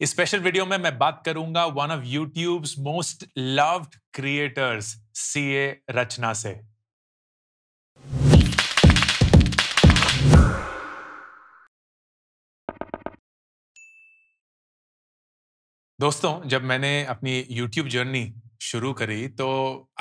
इस special video में मैं बात करूंगा one of YouTube most loved creators C ए रचना से दोस्तों जब मैंने अपनी यूट्यूब जर्नी शुरू करी तो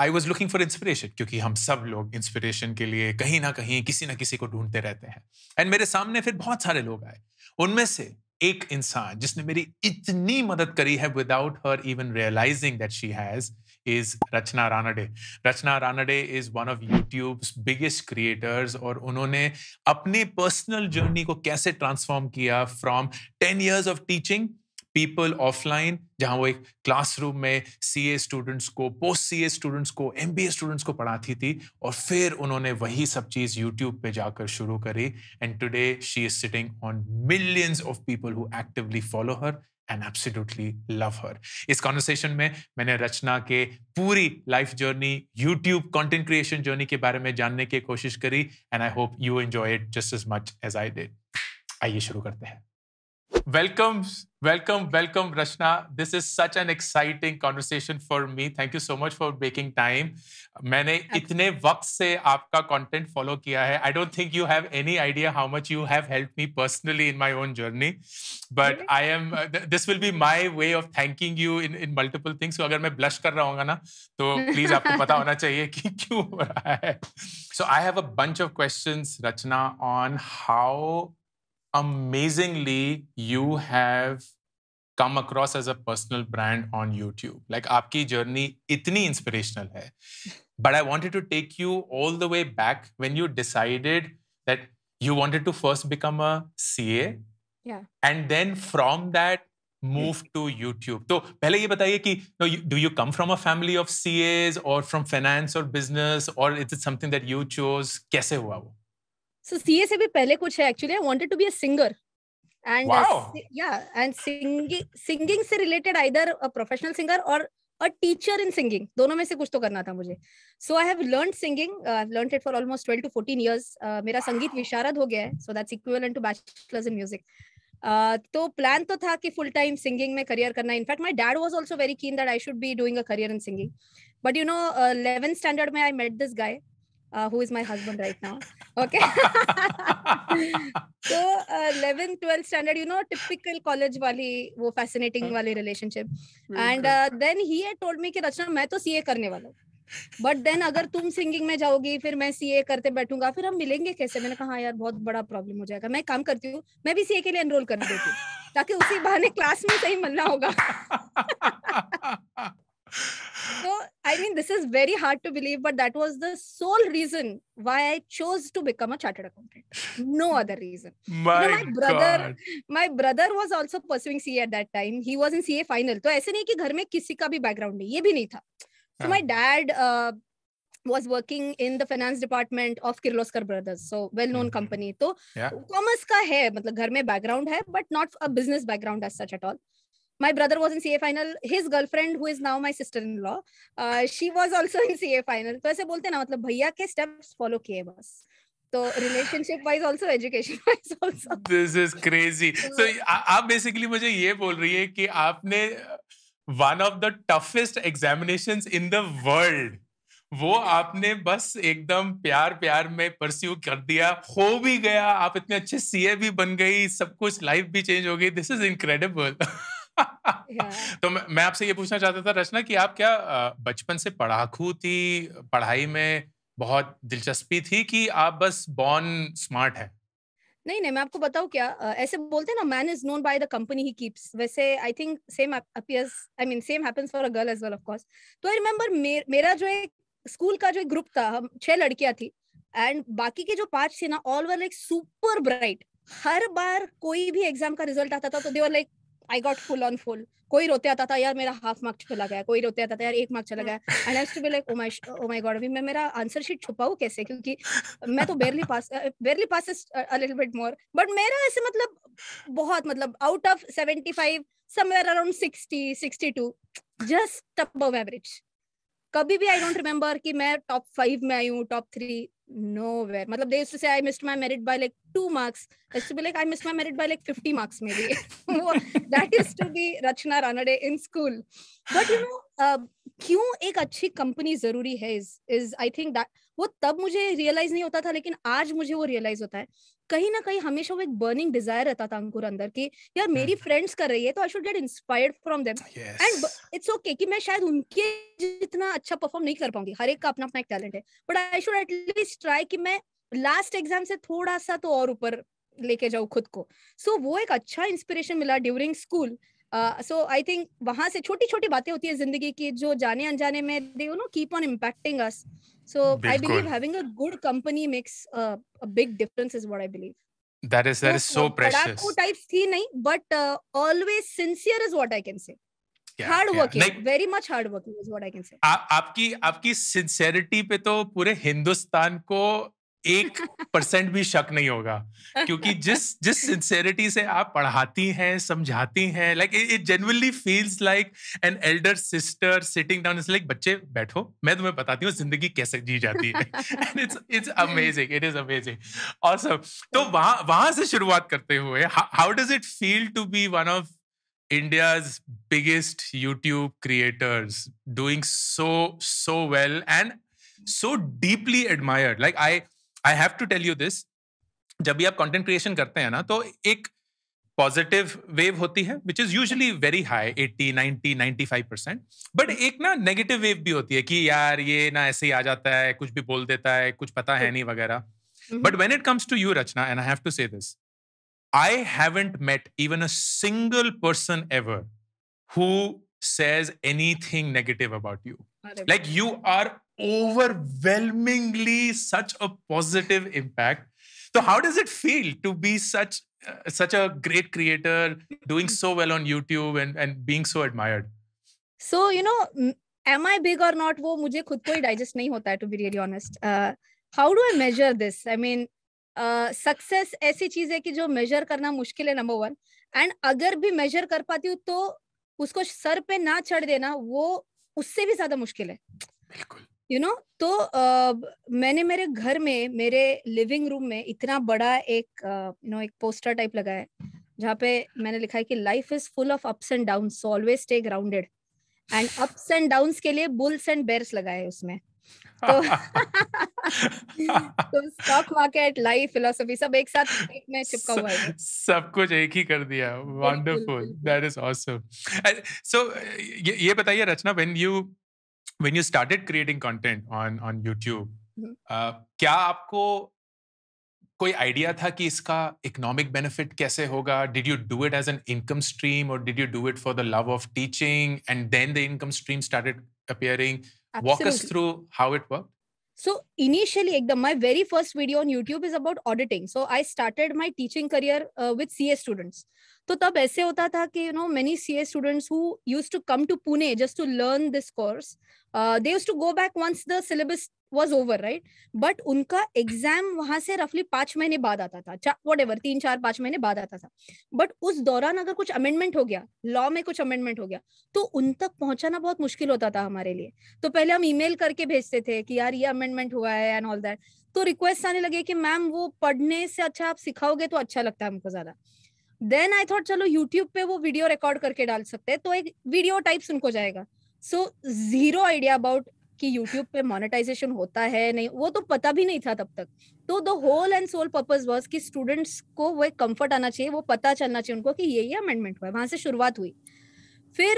I was looking for inspiration क्योंकि हम सब लोग इंस्पिरेशन के लिए कहीं ना कहीं किसी ना किसी को ढूंढते रहते हैं एंड मेरे सामने फिर बहुत सारे लोग आए उनमें से एक इंसान जिसने मेरी इतनी मदद करी है without her even realising that she has is Rachana Ranade Rachana Ranade is one of YouTube biggest creators और उन्होंने अपने पर्सनल जर्नी को कैसे ट्रांसफॉर्म किया from ten years of teaching people offline जहां वो एक क्लासरूम में सी ए स्टूडेंट्स को पोस्ट सी ए स्टूडेंट्स को एम बी ए स्टूडेंट्स को पढ़ाती थी और फिर उन्होंने वही सब चीज यूट्यूब पे जाकर शुरू करी and today she is sitting on millions of people who actively follow her and absolutely love her इस कॉन्वर्सेशन में मैंने रचना के पूरी life journey YouTube content creation journey के बारे में जानने की कोशिश करी and I hope you enjoy it just as much as I did आइए शुरू करते हैं Welcome, welcome, welcome, Rashna. This is such an exciting conversation for me. Thank you so much for making time. मैंने इतने वक्त से आपका content follow किया है I don't think you have any idea how much you have help me personally in my own journey but I am this will be my way of thanking you in in multiple things अगर मैं blush कर रहा हूँ ना तो please आपको पता होना चाहिए कि क्यों हो रहा है so I have a bunch of questions Rachana on how amazingly you have come across as a personal brand on YouTube. Like aapki journey itni inspirational hai. But I wanted to take you all the way back when you decided that you wanted to first become a CA. Yeah. And then from that move to YouTube. So पहले ये बताइए कि no, you, do you come from a family of CAs or from finance or business or is it something that you chose? कैसे हुआ वो? सो CA से भी पहले कुछ है actually I wanted to be a singer and या and singing से related either a professional singer और अ टीचर इन सिंगिंग दोनों में से कुछ तो करना था मुझे so I have learn singing I learn it for almost twelve to fourteen years मेरा संगीत विशारद हो गया है so that's equivalent to bachelors in music तो प्लान तो था कि फुल टाइम सिंगिंग में करियर करना in fact my dad was also very keen that I should be doing a career in singing but you know eleven standard में I met this guy uh, who is my husband right now. Okay. so uh, eleven twelfth standard you know typical college वाली वो fascinating And uh, then he had told me कि रचना मैं तो CA करने वाला हूँ but then अगर तुम सिंगिंग में जाओगी फिर मैं सीए करते बैठूंगा फिर हम मिलेंगे कैसे मैंने कहा हाँ यार बहुत बड़ा प्रॉब्लम हो जाएगा मैं काम करती हूँ मैं भी सीए के लिए एनरोल कर देती हूँ ताकि उसी बहाने क्लास में सही मिलना होगा so i mean this is very hard to believe but that was the sole reason why i chose to become a chartered accountant no other reason my, you know, my brother God. my brother was also pursuing ca at that time he was in ca final तो aise nahi ki ghar mein kisi ka bhi background nahi ye bhi nahi tha so my dad uh, was working in the finance department of Kirloskar Brothers, so well-known mm-hmm. company. So yeah. commerce ka hai, matlab, ghar mein background hai, but not a business background as such at all. my brother was in CA final. His girlfriend, who is now my sister-in-law, uh, she was also in CA final. तो ऐसे बोलते ना मतलब भैया के steps follow किए बस. तो relationship wise also, education wise also. This is crazy. so आप basically मुझे ये बोल रही है कि आपने one of the toughest examinations in the world. वो आपने बस एकदम प्यार प्यार में परस्यू कर दिया हो भी गया आप इतने अच्छे सीए भी बन गई सब कुछ लाइफ भी चेंज हो गई दिस इज इनक्रेडिबल तो मैं आपसे ये पूछना चाहता था रचना कि आप क्या बचपन से पढ़ाकू थी पढ़ाई में बहुत दिलचस्पी थी कि आप बस बॉर्न स्मार्ट है नहीं नहीं मैं आपको बताऊं क्या ऐसे बोलते हैं ना man is known by the company he keeps वैसे I think same appears I mean same happens for a girl as well of course तो आई रिमेंबर मेरा जो एक स्कूल का जो एक ग्रुप था हम छह लड़कियां थी एंड बाकी के जो पांच थे ना all were like super bright हर बार कोई भी एग्जाम का रिजल्ट आता था तो they were like I got full on full कोई रोते आता था यार मेरा हाफ मार्क्स चला गया कोई रोते आता था यार एक मार्क्स चला गया and I to be like oh my god अभी मैं मेरा आंसर शीट छुपाऊ कैसे क्योंकि मैं तो barely pass barely pass a little bit more but मेरा ऐसे मतलब बहुत मतलब out of 75 somewhere around 60 62 just above average कभी भी आई डोंट रिमेंबर कि मैं टॉप फाइव में आई हूँ top three nowhere. Matlab, they used to say I missed my merit by like two marks. I used to be like I missed my merit by like 50 marks maybe. that used to be Rachna Ranade in school. But you know, uh, क्यों एक अच्छी company जरूरी है is is I think that वो तब मुझे realise नहीं होता था लेकिन आज मुझे वो रियलाइज होता है कहीं ना कहीं हमेशा वो एक बर्निंग डिजायर रहता था अंकुर अंदर कि यार हम्म। मेरी फ्रेंड्स कर रही है तो I should get inspired from them and it's okay कि मैं शायद उनके जितना अच्छा परफॉर्म नहीं कर पाऊंगी हर एक का अपना अपना एक टैलेंट है but I should at least try कि मैं लास्ट एग्जाम से थोड़ा सा तो और ऊपर लेके जाऊँ खुद को सो so, वो एक अच्छा इंस्पिरेशन मिला during school so I think वहां से छोटी छोटी बातें होती है जिंदगी की जो जाने अनजाने में they you know keep on impacting us so I believe having a good company makes a big difference is what I believe That is that so, तो is so precious. टाइप्स थी नहीं but always sincere is what I can say hard working very much hard working is what I can say आपकी आपकी sincerity पे तो पूरे हिंदुस्तान को एक परसेंट भी शक नहीं होगा क्योंकि जिस जिस सिंसेरिटी से आप पढ़ाती हैं समझाती हैं like it generally feels like an elder sister sitting down like बच्चे बैठो मैं तुम्हें बताती हूँ जिंदगी कैसे जी जाती है and it's it's amazing it is amazing और सब तो वहां वहां से शुरुआत करते हुए how does it feel to be one of India's biggest YouTube creators doing so so well and so deeply admired. Like I I have to tell you this जब भी आप कंटेंट क्रिएशन करते हैं ना तो एक पॉजिटिव वेव होती है which is usually very high ninety ninety five percent but एक ना नेगेटिव वेव भी होती है कि यार ये ना ऐसे ही आ जाता है कुछ भी बोल देता है कुछ पता है नहीं वगैरह but when it comes to you Rachana and I have to say this I haven't met even a single person ever who says anything negative about you. Like you are overwhelmingly such a positive impact. So how does it feel to be such uh, such a great creator, doing hmm. so well on YouTube and and being so admired? So you know, am I big or not? वो मुझे खुद को ही digest नहीं होता है to be really honest. Uh, how do I measure this? I mean, success uh, ऐसी चीज है कि जो मेजर करना मुश्किल है नंबर वन एंड अगर भी मेजर कर पाती हूँ तो उसको सर पे ना चढ़ देना वो उससे भी ज्यादा मुश्किल है यू you नो know, तो मैंने मेरे घर में मेरे लिविंग रूम में इतना बड़ा एक यू नो एक पोस्टर टाइप लगाया है जहाँ पे मैंने लिखा है कि life is full of ups and down always stay grounded and ups and down के लिए बुल्स एंड बेर्स लगाए उसमें तो स्टॉक मार्केट लाइफ फिलोसफी सब एक साथ एक में चिपका हुआ है सब कुछ एक ही कर दिया wonderful that is awesome so ये ये बताइए Rachana when you when you started creating content on on YouTube hmm. क्या आपको कोई आइडिया था कि इसका इकोनॉमिक बेनिफिट कैसे होगा did you do it as an income stream और did you do it for the love of teaching and then the income stream started appearing Absolutely. Walk us through how it worked. So initially, my very first video on YouTube is about auditing. So I started my teaching career uh, with CA students. तो तब ऐसे होता था कि you know many C A students who use to come to Pune just to learn this course they use to go back once the syllabus was over right but उनका एग्जाम वहां से रफली पांच महीने बाद आता था वट एवर तीन चार पांच महीने बाद आता था बट उस दौरान अगर कुछ अमेंडमेंट हो गया लॉ में कुछ अमेंडमेंट हो गया तो उन तक पहुंचाना बहुत मुश्किल होता था हमारे लिए तो पहले हम ईमेल करके भेजते थे कि यार ये अमेंडमेंट हुआ है एंड ऑल दैट तो रिक्वेस्ट आने लगे कि मैम वो पढ़ने से अच्छा आप सिखाओगे तो अच्छा लगता है हमको ज्यादा देन आई थॉट चलो यूट्यूब पे वो वीडियो रिकॉर्ड करके डाल सकते हैं तो एक वीडियो टाइप उनको जाएगा सो जीरो आइडिया अबाउट कि यूट्यूब पे मोनेटाइजेशन होता है नहीं वो तो पता भी नहीं था तब तक तो the whole and sole purpose was कि स्टूडेंट्स को वो एक कम्फर्ट आना चाहिए वो पता चलना चाहिए उनको कि ये ये अमेंडमेंट हुआ वहां से शुरुआत हुई फिर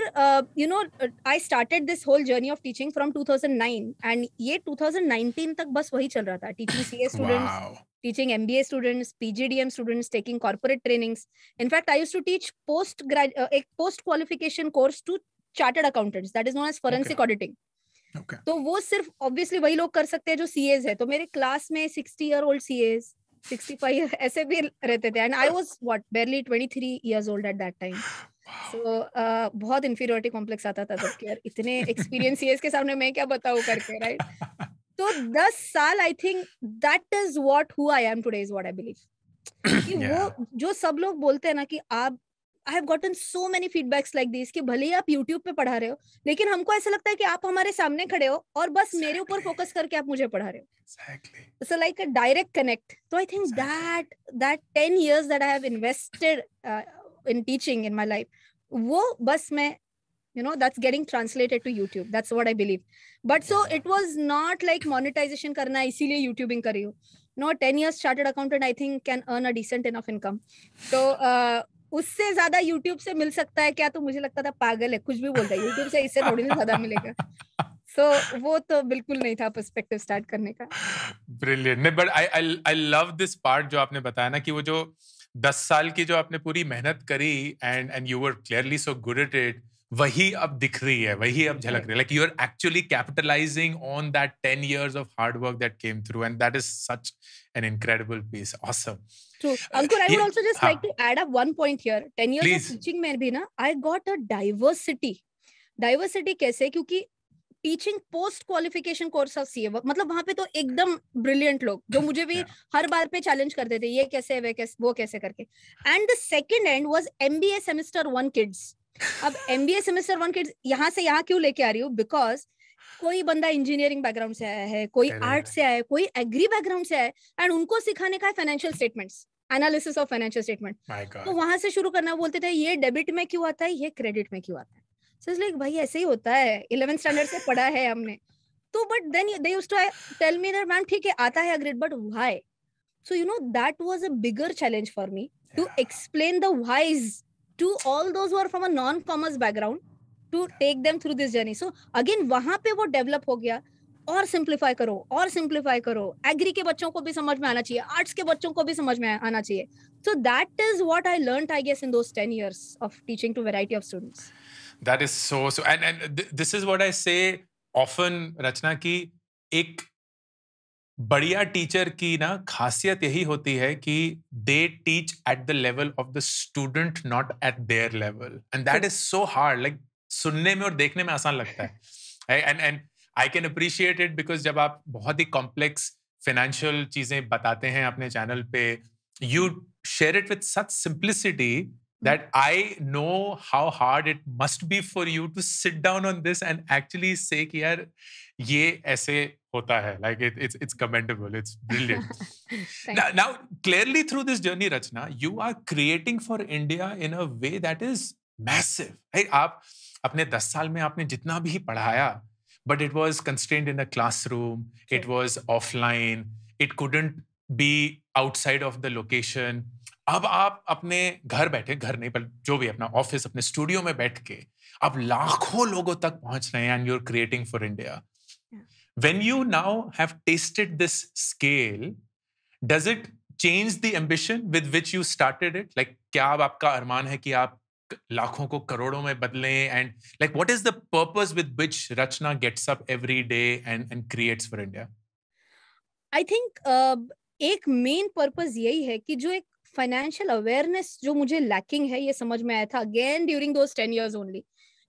you know I started this whole journey of teaching from 2009 and ये 2019 तक बस वही चल रहा था teaching CA students teaching MBA students PGDM students taking corporate training in fact I use to teach post graduate एक post qualification course to chartered accountants that is known as forensic auditing okay. तो वो सिर्फ obviously वही लोग कर सकते हैं जो सी एज है तो मेरे क्लास में sixty year old CAs sixty five ऐसे भी रहते थे and I was what barely twenty three years old at that time so बहुत इंफीरियोरिटी कॉम्प्लेक्स आता था तब यार इतने एक्सपीरियंस सी के सामने मैं क्या बताऊँ करके राइट तो दस साल I think that is what who I am today is what I believe कि वो जो सब लोग बोलते हैं ना कि आप I have gotten so many feedbacks like this कि भले ही आप यूट्यूब पे पढ़ा रहे हो लेकिन हमको ऐसा लगता है कि आप हमारे सामने खड़े हो और बस exactly. मेरे ऊपर फोकस करके आप मुझे पढ़ा रहे हो so like a direct connect तो I think that that ten years that I have invested in teaching in my life वो बस मैं you know that's getting translated to youtube that's what i believe but so it was not like monetization karna isliye youtubing kari ho no 10 years chartered accountant i think can earn a decent enough income so uh, उससे ज्यादा YouTube से मिल सकता है क्या तो मुझे लगता था पागल है कुछ भी बोलता है यूट्यूब से इससे थोड़ी ना ज्यादा मिलेगा सो so, वो तो बिल्कुल नहीं था पर्सपेक्टिव स्टार्ट करने का ब्रिलियंट नहीं but I I love this part जो आपने बताया ना कि वो जो दस साल की जो आपने पूरी मेहनत करी and and you were clearly so good at it वही अब दिख रही है वही अब झलक रही है like you are actually capitalising on that ten years of hard work that came through and that is such an incredible piece awesome 10 में भी ना, कैसे? क्योंकि teaching post qualification course of CA मतलब वहां पे तो एकदम ब्रिलियंट लोग जो मुझे भी yeah. हर बार पे चैलेंज करते थे ये कैसे वे कैसे वो कैसे करके and the second end was MBA semester one kids अब M B A semester one के यहाँ से यहाँ क्यों लेके आ रही हूँ बिकॉज कोई बंदा इंजीनियरिंग बैकग्राउंड से आया है कोई आर्ट से आया है कोई एग्री बैकग्राउंड से आया है एंड उनको सिखाने का है financial statements analysis of financial statement तो वहां से शुरू करना बोलते थे ये डेबिट में क्यों आता है ये क्रेडिट में क्यों आता है सो so, लाइक भाई ऐसे ही होता है इलेवेंथ स्टैंडर्ड से पढ़ा है हमने तो but then they used to tell me that ma'am ठीक है आता है grade but why so you know that was a bigger challenge for me to explain the whys to all those who are from a non commerce background to take them through this journey so again वहां पे वो develop हो गया और simplify करो और simplify करो agree के बच्चों को भी समझ में आना चाहिए आर्ट्स के बच्चों को भी समझ में आना चाहिए so that is what I learn I guess in those 10 years of teaching to variety of students that is so so and and this is what I say often रचना की एक बढ़िया टीचर की ना खासियत यही होती है कि they teach at the level of the student not at their level and that is so hard like सुनने में और देखने में आसान लगता है and and I can appreciate it because जब आप बहुत ही कॉम्प्लेक्स फाइनेंशियल चीजें बताते हैं अपने चैनल पे you share it with such simplicity that I know how hard it must be for you to sit down on this and actually say यार ये ऐसे होता है like it it's it's commendable it's brilliant now clearly through this journey Rachna you are creating for India in a way that is massive आप अपने 10 साल में आपने जितना भी पढ़ाया but it was constrained in a classroom it was offline it couldn't be outside of the location अब आप अपने घर बैठे घर नहीं पर जो भी अपना ऑफिस अपने स्टूडियो में बैठ के आप लाखों लोगों तक पहुंच रहे हैं and you are creating for India When you now have tasted this scale, does it change the ambition with which you started it? Like, क्या अब आपका अरमान है कि आप लाखों को करोड़ों में बदलें and like what is the purpose with which Rachna gets up every day and and creates for India? I think uh, main purpose purpose यही है कि जो एक फाइनेंशियल अवेयरनेस जो मुझे लैकिंग है ये समझ में आया था again during those ten only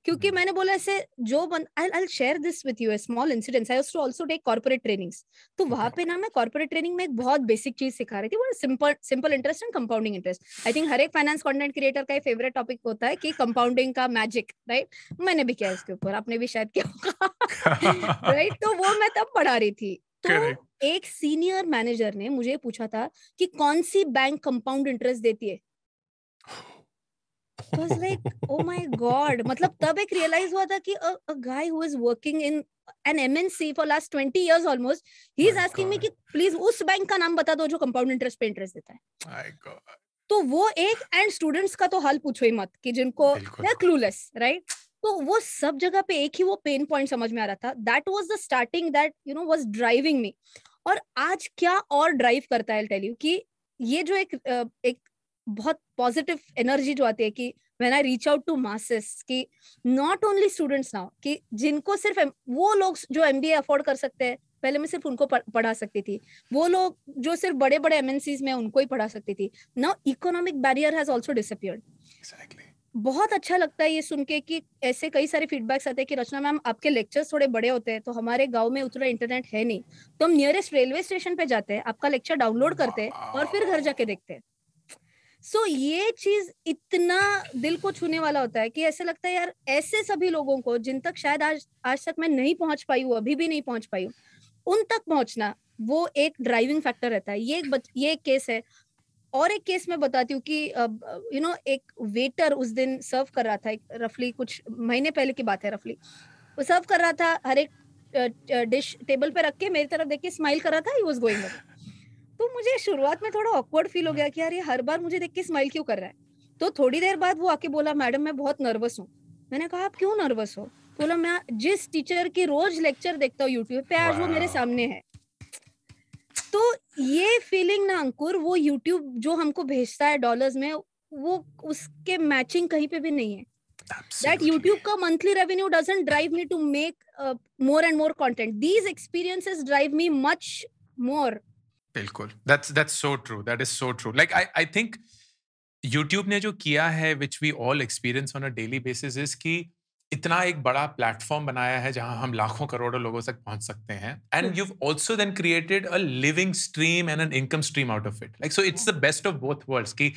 क्योंकि हम्म। मैंने बोला ऐसे जो I I share this with you small incidents I to also take corporate trainings तो वहां पे ना मैं कॉर्पोरेट ट्रेनिंग में एक बहुत बेसिक चीज सिखा रही थी वो simple simple interest and compounding interest I think हर एक फाइनेंस कॉन्टेंट क्रिएटर का फेवरेट टॉपिक होता है कि कंपाउंडिंग का मैजिक राइट मैंने भी किया इसके ऊपर आपने भी शायद किया होगा राइट तो वो मैं तब पढ़ा रही थी तो एक सीनियर मैनेजर ने मुझे पूछा था कि कौन सी बैंक कंपाउंड इंटरेस्ट देती है was like, oh my god! realize a, a guy who is working in an MNC for last 20 years almost, asking god. me please compound interest interest My god. तो वो एक and students का तो हाल पूछो ही मत कि जिनको क्लूलेस राइट तो वो सब जगह पे एक ही वो पेन पॉइंट समझ में आ रहा था that was the starting that you know was driving me और आज क्या और ड्राइव करता है टेल यू कि ये जो एक एक बहुत पॉजिटिव एनर्जी जो आती है कि when I reach out to masses कि नॉट ओनली स्टूडेंट्स नाउ कि जिनको सिर्फ वो लोग जो एम अफोर्ड कर सकते हैं पहले मैं सिर्फ उनको पढ़ा सकती थी वो लोग जो सिर्फ बड़े बड़े एमएनसीज में उनको ही पढ़ा सकती थी now economic barrier has also disappeared बहुत अच्छा लगता है ये सुन के कि ऐसे कई सारे फीडबैक्स आते हैं कि रचना मैम आपके लेक्चर्स थोड़े बड़े होते हैं तो हमारे गांव में उतना इंटरनेट है नहीं तो हम नियरेस्ट रेलवे स्टेशन पे जाते हैं आपका लेक्चर डाउनलोड करते हैं और फिर घर जाके देखते हैं सो so, ये चीज इतना दिल को छूने वाला होता है कि ऐसा लगता है यार ऐसे सभी लोगों को जिन तक शायद आज आज तक मैं नहीं पहुंच पाई हूँ अभी भी नहीं पहुंच पाई हूँ उन तक पहुंचना वो एक ड्राइविंग फैक्टर रहता है ये एक बच, ये एक केस है और एक केस मैं बताती हूँ कि यू नो एक वेटर उस दिन सर्व कर रहा था रफली कुछ महीने पहले की बात है रफली वो सर्व कर रहा था हर एक डिश टेबल पे रख के मेरी तरफ देख के स्माइल कर रहा था ही वॉज गोइंग तो मुझे शुरुआत में थोड़ा ऑकवर्ड फील हो हम्म। गया कि यार ये हर बार मुझे देख के स्माइल क्यों कर रहा है तो थोड़ी देर बाद वो आके बोला मैडम मैं बहुत नर्वस हूँ मैंने कहा आप क्यों नर्वस हो बोला मैं जिस टीचर की रोज लेक्चर देखता हूँ यूट्यूब पे आज वो मेरे सामने है तो ये फीलिंग ना अंकुर वो यूट्यूब जो हमको भेजता है डॉलर्स में वो उसके मैचिंग कहीं पे भी नहीं है दैट यूट्यूब का monthly revenue doesn't drive me to make more and more content these experiences drive me much more बिल्कुल that's that's so true that is so true like I I think YouTube ने जो किया है which we all experience on a daily basis is कि इतना एक बड़ा platform बनाया है जहां हम लाखों करोड़ों लोगों तक पहुंच सकते हैं and you also then created a living stream and an income stream out of it like so it's the best of both worlds कि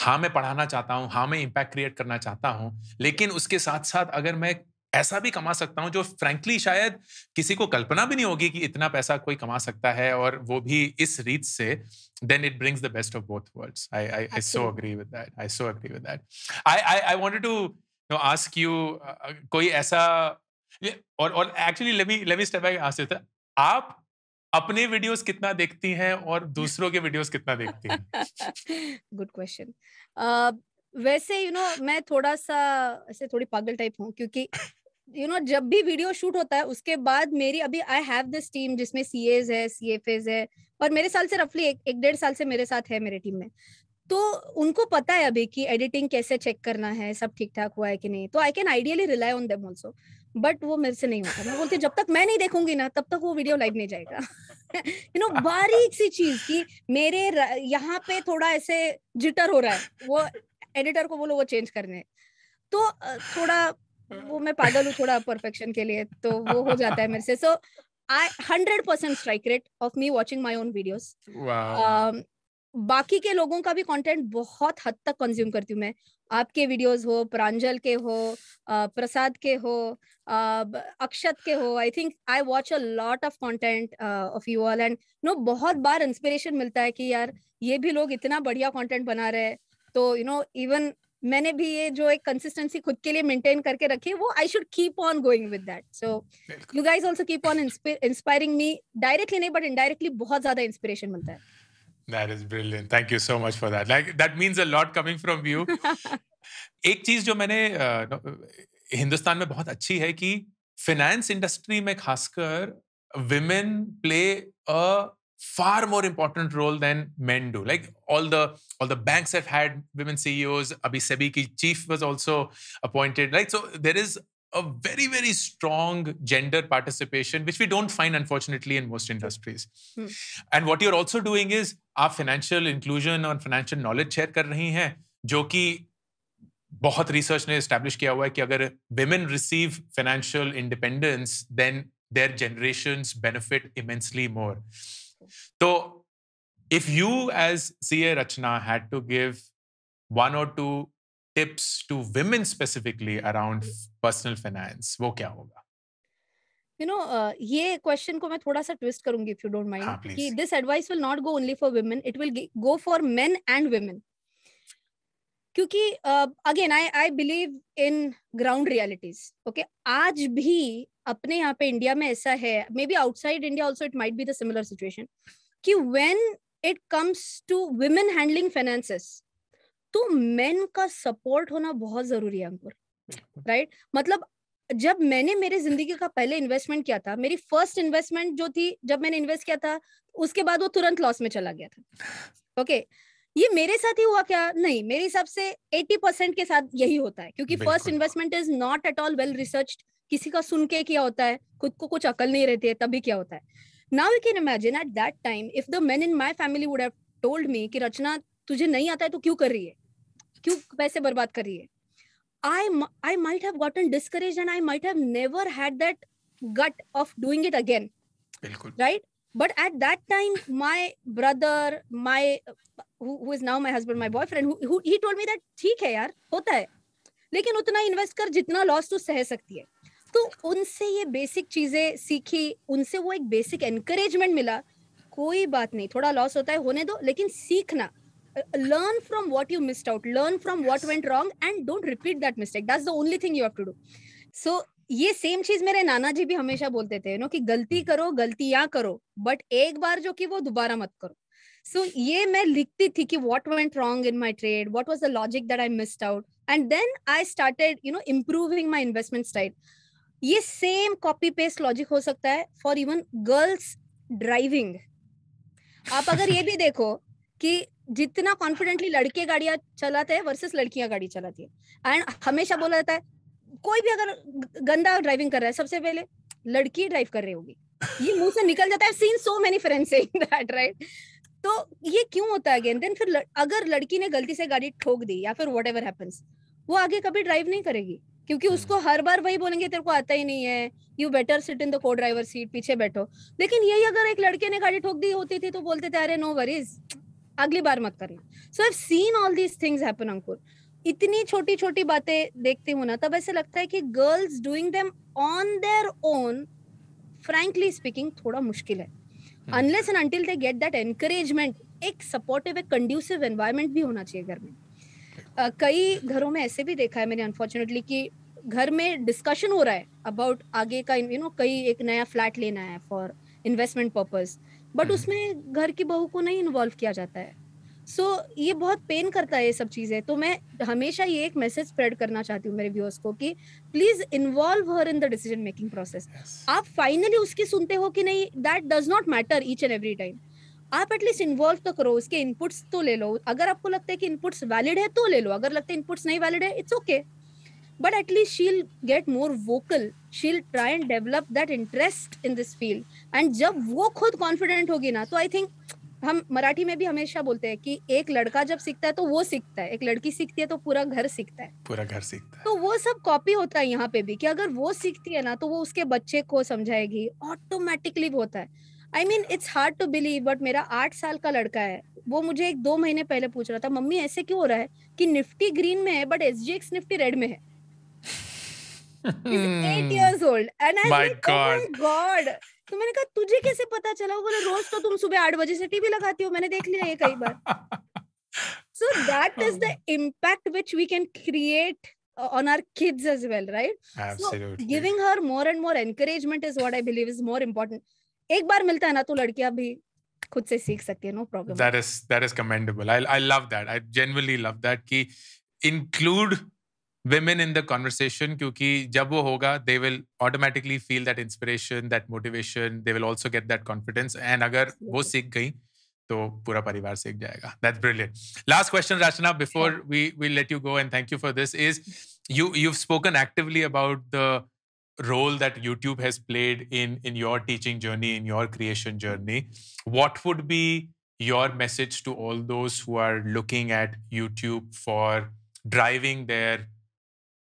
हाँ मैं पढ़ाना चाहता हूँ हाँ मैं इम्पैक्ट क्रिएट करना चाहता हूँ लेकिन उसके साथ साथ अगर मैं ऐसा भी कमा सकता हूँ जो फ्रेंकली शायद किसी को कल्पना भी नहीं होगी कि इतना पैसा कोई कमा सकता है और वो भी इस रीत से then it brings the best of both worlds I I I so agree with that I so agree with that I I I wanted to no ask you कोई ऐसा और और actually let me let me step back ask you आप अपने videos कितना देखती हैं और दूसरों के वीडियोस कितना देखती हैं गुड क्वेश्चन uh, वैसे यू you नो know, मैं थोड़ा सा ऐसे थोड़ी पागल टाइप हूँ क्योंकि यू नो जब भी वीडियो शूट होता है उसके बाद मेरी अभी आई हैव दिस टीम जिसमें सी एज है सी एफ एज है और मेरे साल से रफली एक, एक डेढ़ साल से मेरे साथ है मेरे टीम में तो उनको पता है अभी कि एडिटिंग कैसे चेक करना है सब ठीक ठाक हुआ है कि नहीं तो I can ideally rely on them also but वो मेरे से नहीं होता मैं बोलती जब तक मैं नहीं देखूंगी ना तब तक वो वीडियो लाइव नहीं जाएगा यू नो बारीक सी चीज की मेरे यहाँ पे थोड़ा ऐसे जिटर हो रहा है वो एडिटर को बोलो वो चेंज करने तो थोड़ा वो मैं पागल हूँ थोड़ा परफेक्शन के लिए तो वो हो जाता है मेरे से so I hundred percent strike rate of me watching my own videos बाकी के लोगों का भी कंटेंट बहुत हद तक कंज्यूम करती हूँ मैं आपके वीडियोस हो प्रांजल के हो प्रसाद के हो अक्षत के हो I think I watch a lot of content of you all and no बहुत बार इंस्पिरेशन मिलता है कि यार ये भी लोग इतना बढ़िया कंटेंट बना रहे हैं तो यू नो इवन मैंने भी ये जो एक कंसिस्टेंसी खुद के लिए मेंटेन करके रखी वो I should keep on going with that so you guys also keep on inspiring me directly नहीं बट इनडायरेक्टली बहुत ज्यादा इंस्पिरेशन मिलता है that is brilliant thank you so much for that like that means a lot coming from you एक चीज जो मैंने uh, Hindustan में बहुत अच्छी है कि फाइनेंस इंडस्ट्री में खासकर women play a far more important role than men do. Like all the all the banks have had women CEOs. Abhi Sebi ki chief was also appointed. Right, so there is a very very strong gender participation which we don't find unfortunately in most industries hmm. and what you're also doing is our financial inclusion and financial knowledge share कर रही हैं जो कि बहुत research ने establish किया हुआ है कि अगर women receive financial independence then their generations benefit immensely more तो if you as C A Rachna had to give one और two tips to women specifically around personal finance वो क्या होगा यू नो uh, ये क्वेश्चन को मैं थोड़ा सा ट्विस्ट करूंगी इफ यू डोंट माइंड कि this advice will not go only for women it will go for men and women क्योंकि again I I believe in ground realities okay आज भी अपने यहाँ पे इंडिया में ऐसा है may be outside India also it might be the similar situation कि when it comes to women handling finances तो मेन का सपोर्ट होना बहुत जरूरी है अंकुर राइट right? मतलब जब मैंने मेरे जिंदगी का पहले इन्वेस्टमेंट किया था मेरी फर्स्ट इन्वेस्टमेंट जो थी जब मैंने इन्वेस्ट किया था उसके बाद वो तुरंत लॉस में चला गया था ओके okay. ये मेरे साथ ही हुआ क्या नहीं मेरे हिसाब से 80 परसेंट के साथ यही होता है क्योंकि first investment is not at all well research किसी का सुन के क्या होता है खुद को कुछ अकल नहीं रहती है तभी क्या होता है now you can imagine at that time if the man in my family would have told me कि रचना तुझे नहीं आता है तो क्यों कर रही है क्यों पैसे बर्बाद कर रही है I I might have gotten discourage and I might have never had that gut of doing it again right but at that time my brother my who, who is now my husband my boyfriend who, who he told me that theek hai yaar hota hai lekin utna invest kar jitna loss tu seh sakti hai तो उनसे ये basic चीजें सीखी उनसे वो एक basic encouragement मिला कोई बात नहीं थोड़ा लॉस होता है होने दो लेकिन सीखना learn from what you missed out learn from what went wrong and don't repeat that mistake that's the only thing you have to do so ये सेम चीज मेरे नाना जी भी हमेशा बोलते थे नो कि गलती हम्म। करो गलतियां करो बट एक बार जो कि वो दोबारा मत करो सो so, ये मैं लिखती थी कि what went wrong in my trade what was the logic that I missed out and then I started you know improving my investment style ये सेम कॉपी पेस्ट लॉजिक हो सकता है फॉर इवन गर्ल्स ड्राइविंग आप अगर ये भी देखो कि जितना कॉन्फिडेंटली लड़के गाड़ियां चलाते हैं वर्सेस लड़कियां गाड़ी चलाती है एंड हमेशा बोला जाता है कोई भी अगर गंदा ड्राइविंग कर रहा है सबसे पहले लड़की ड्राइव कर रही होगी ये मुंह से निकल जाता है seen so many friends that right तो ये क्यों होता है अगेन देन फिर लड़, अगर लड़की ने गलती से गाड़ी ठोक दी या फिर वट एवर वो आगे कभी ड्राइव नहीं करेगी क्योंकि हम्म। उसको हर बार वही बोलेंगे तेरे को आता ही नहीं है you better sit in the co driver seat पीछे बैठो लेकिन यही अगर एक लड़के ने गाड़ी ठोक दी होती थी तो बोलते थे अरे नो वरीज अगली बार मत करना so I seen all these things happen Ankur इतनी छोटी छोटी बातें देखती हूँ ना तब ऐसे लगता है कि girls doing them on their own frankly speaking थोड़ा मुश्किल है unless and until they get that encouragement एक सपोर्टिव एक कंड्यूसिव एनवायरमेंट भी होना चाहिए घर में uh, कई घरों में ऐसे भी देखा है मैंने अनफॉर्चुनेटली कि घर में डिस्कशन हो रहा है अबाउट आगे का यू you नो know, कई एक नया फ्लैट लेना है फॉर इन्वेस्टमेंट पर्पज बट उसमें घर की बहू को नहीं इन्वॉल्व किया जाता है सो so, ये बहुत पेन करता है ये सब चीज़ें तो मैं हमेशा ये एक मैसेज स्प्रेड करना चाहती हूँ मेरे व्यूअर्स को कि please involve her in the decision making process आप फाइनली उसकी सुनते हो कि नहीं that does not matter each and every time आप एटलीस्ट इन्वॉल्व तो करो उसके इनपुट्स तो ले लो अगर आपको लगता है कि इनपुट्स वैलिड है तो ले लो अगर लगता है इनपुट्स नहीं वैलिड है it's okay but at least she'll get more vocal she'll try and develop that interest in this field and जब वो खुद कॉन्फिडेंट होगी ना तो आई थिंक हम मराठी में भी हमेशा बोलते हैं कि एक लड़का जब सीखता है तो वो सीखता है एक लड़की सीखती है तो पूरा घर सीखता है पूरा घर सीखता है तो वो सब कॉपी होता है यहाँ पे भी कि अगर वो सीखती है ना तो वो उसके बच्चे को समझाएगी ऑटोमेटिकली होता है I mean it's hard to believe but मेरा आठ साल का लड़का है वो मुझे एक दो महीने पहले पूछ रहा था मम्मी ऐसे क्यों हो रहा है कि निफ्टी ग्रीन में है but S G X Nifty red में है eight years old oh my God. तो मैंने कहा तुझे कैसे पता चला वो बोले रोज तो तुम सुबह आठ बजे से टीवी लगाती हो मैंने देख लिया ये कई बार so that is the impact which we can create uh, on our kids as well right absolutely so giving her more and more encouragement is what i believe is more important एक बार मिलता है ना तो लड़कियां भी खुद से सीख सकती है no problem that is that is commendable I I love that I genuinely love that कि include women in the conversation kyunki jab wo hoga they will automatically feel that inspiration that motivation they will also get that confidence and agar wo seekh gayi तो पूरा परिवार सीख जाएगा that's brilliant last question Rachna before we we let you go and thank you for this is you you spoken actively about role that YouTube has played in your teaching journey, in your creation journey. What would be your message to all those who are looking at YouTube for driving their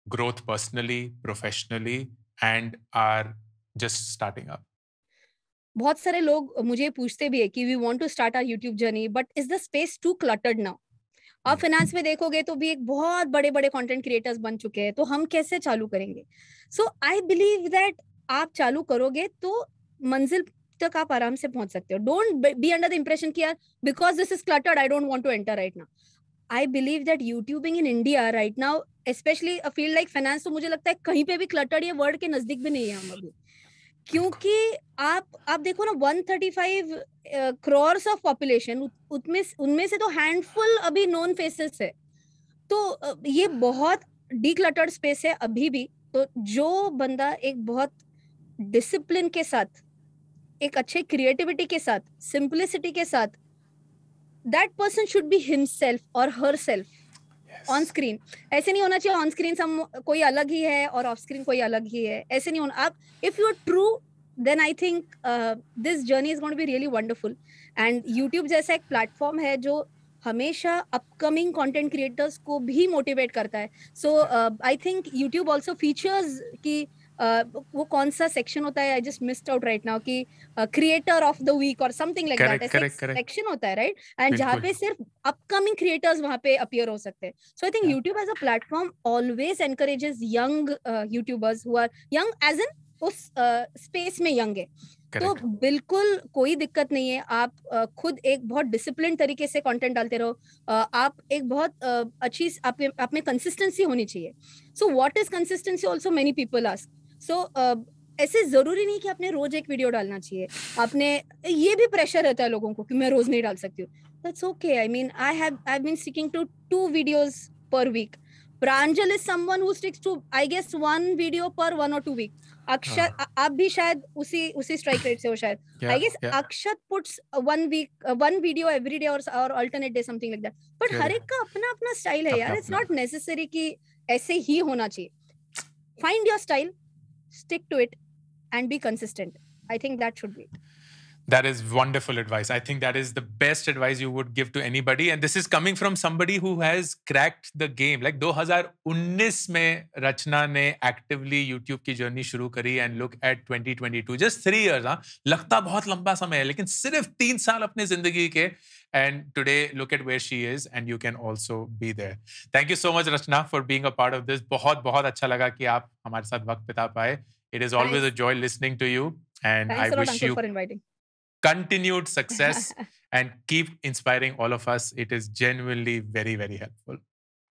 growth personally, professionally, and are just starting up? बहुत सारे लोग मुझे पूछते भी है कि we want to start our YouTube journey but is the space too cluttered now आप finance hmm. में देखोगे तो भी एक बहुत बड़े बड़े कंटेंट क्रिएटर्स बन चुके हैं तो हम कैसे चालू करेंगे सो आई बिलीव दैट आप चालू करोगे तो मंजिल तक आप आराम से पहुंच सकते हो don't be under the impression कि यार because this is cluttered I don't want to enter right now I believe that youtubing in India right now especially a field like finance तो मुझे लगता है कहीं पे भी क्लटर्ड ये वर्ड के नजदीक भी नहीं है हम अभी क्योंकि आप आप देखो ना 135 thirty five crores of population उनमें से तो हैंडफुल अभी नॉन फेसेस है तो ये बहुत डिक्लटर्ड स्पेस है अभी भी तो जो बंदा एक बहुत डिसिप्लिन के साथ एक अच्छे क्रिएटिविटी के साथ सिंप्लिसिटी के साथ that person should be himself और हर सेल्फ ऑन स्क्रीन ऐसे नहीं होना चाहिए ऑन स्क्रीन सम कोई अलग ही है और ऑफ स्क्रीन कोई अलग ही है ऐसे नहीं होना आप if you are true then I think this journey is gonna be really wonderful and YouTube जैसा एक प्लेटफॉर्म है जो हमेशा अपकमिंग कंटेंट क्रिएटर्स को भी मोटिवेट करता है so I think YouTube also features की uh, uh, वो कौन सा सेक्शन होता है I just missed out right now कि क्रिएटर ऑफ द वीक और समथिंग लाइक दैट ऐसा सेक्शन होता है राइट एंड जहां पे सिर्फ अपकमिंग क्रिएटर्स वहां पे अपियर हो सकते हैं so I think YouTube as a platform always encourages young YouTubers who are young age in उस स्पेस uh, में यंग है तो बिल्कुल कोई दिक्कत नहीं है आप खुद एक बहुत डिसिप्लिन तरीके से कंटेंट डालते रहो आप एक बहुत अच्छी आप में कंसिस्टेंसी होनी चाहिए so what is consistency also many people ask so so, uh, ऐसे जरूरी नहीं कि आपने रोज एक वीडियो डालना चाहिए आपने ये भी प्रेशर रहता है लोगों को कि मैं रोज नहीं डाल सकती हूँ okay I mean I have I been sticking to two videos per week Pranjal is someone who sticks to I guess one video per one और टू वीक अक्षत आप भी शायद उसी उसी स्ट्राइक रेट से हो शायद I guess Akshat puts one week one video every day और alternate day something like that but हर एक का अपना अपना स्टाइल है यार इट्स नॉट नेसेसरी कि ऐसे ही होना चाहिए find your style stick to it and be consistent i think that should be it that is wonderful advice. I think that is the best advice you would give to anybody. And this is coming from somebody who has cracked the game. Like 2019 में Rachna ne actively YouTube की journey शुरू करी and look 2022 just three years. हाँ लगता bahut lamba समय hai, lekin sirf तीन साल अपने zindagi ke And today, look at where she is, and you can also be there. Thank you so much, Rachna, for being a part of this. Bahut bahut अच्छा लगा ki aap hamare saath वक्त बिता paaye. It is always Thanks. a joy listening to you, and Thanks I wish you. for inviting. continued success and keep inspiring all of us. It is genuinely very, very helpful.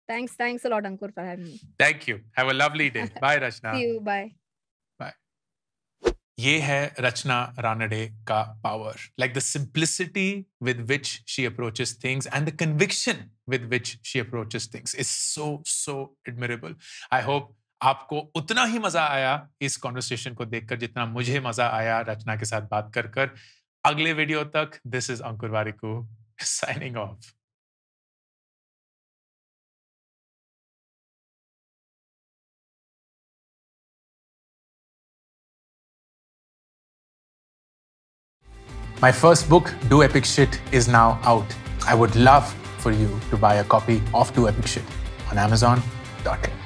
Thanks. Thanks a lot, Ankur, for having me. Thank you. Have a lovely day. Bye, Rachna. See you. Bye. ये है रचना रानडे का power like the simplicity with which she approaches things and the conviction with which she approaches things is so so admirable I hope आपको उतना ही मजा आया इस conversation को देखकर जितना मुझे मजा आया रचना के साथ बात कर कर अगले वीडियो तक this is Ankur Warikoo signing off My first book, Do Epic Shit, is now out. I would love for you to buy a copy of Do Epic Shit on Amazon.com.